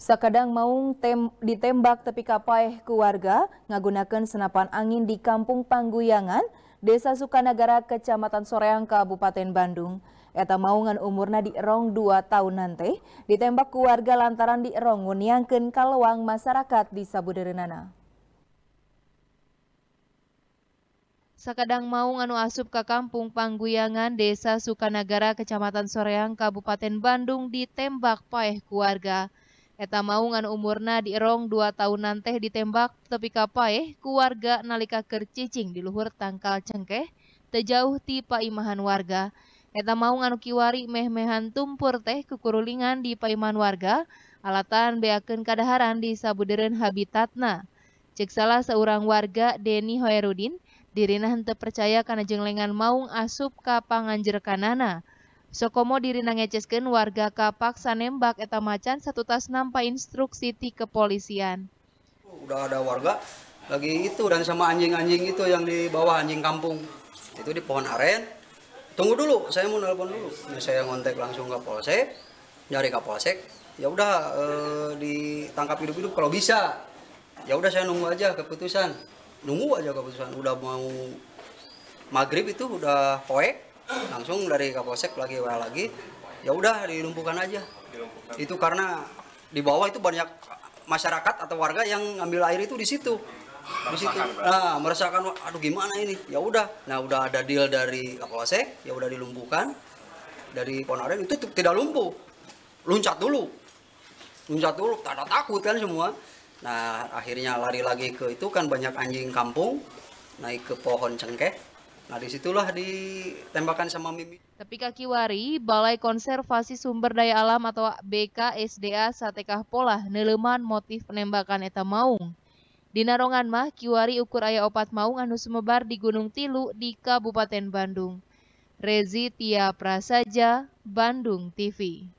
Sakadang Maung tem ditembak tepi kapai keluarga menggunakan senapan angin di Kampung Pangguyangan, Desa Sukanagara, Kecamatan Soreang, Kabupaten Bandung. Eta maungan umurna di erong 2 tahun nanti, ditembak keluarga lantaran di erong nguniangkan kalawang masyarakat di Sabuderenana. Sakadang maung anu asup ke kampung Pangguyangan, Desa Sukanagara, Kecamatan Soreang, Kabupaten Bandung ditembak paeh keluarga. Eta maungan umurna di rong dua tahunan teh ditembak tepi kapai eh, keluarga nalika kercicing di luhur tangkal cengkeh tejauh ti imahan warga. Eta maungan kiwari meh-mehan tumpur teh kekurulingan di paimahan warga, alatan beaken kadaharan di sabuderen habitatna. Cek salah seorang warga Deni Hoerudin, diri henteu percaya karena jenglengan maung asup ka panganjerekanana. Sokomo diri nangeceskeun warga kapak sanembak eta macan satu tas nampak instruksi ti kepolisian. Udah ada warga lagi itu dan sama anjing-anjing itu yang di bawah anjing kampung. Itu di pohon aren. Tunggu dulu, saya mau nelpon dulu. Nah, saya ngontek langsung ke Polsek, nyari ke Polsek. Ya udah e, ditangkap hidup-hidup kalau bisa. Ya udah saya nunggu aja keputusan. Nunggu aja keputusan. Udah mau maghrib itu udah poek langsung dari kapolsek lagi wa lagi ya udah dilumpuhkan aja dilumpuhkan. itu karena di bawah itu banyak masyarakat atau warga yang ngambil air itu di situ di situ nah merasakan aduh gimana ini ya udah nah udah ada deal dari kapolsek ya udah dilumpuhkan dari Ponaren itu tidak lumpuh luncat dulu luncat dulu tanda takut kan semua nah akhirnya lari lagi ke itu kan banyak anjing kampung naik ke pohon cengkeh Nah disitulah ditembakkan sama Mimi. Tapi kaki wari, Balai Konservasi Sumber Daya Alam atau BKSDA Satekah Pola neleman motif penembakan eta maung. Di Narongan mah, kiwari ukur ayah opat maung anu sumebar di Gunung Tilu di Kabupaten Bandung. Rezi Tia Prasaja, Bandung TV.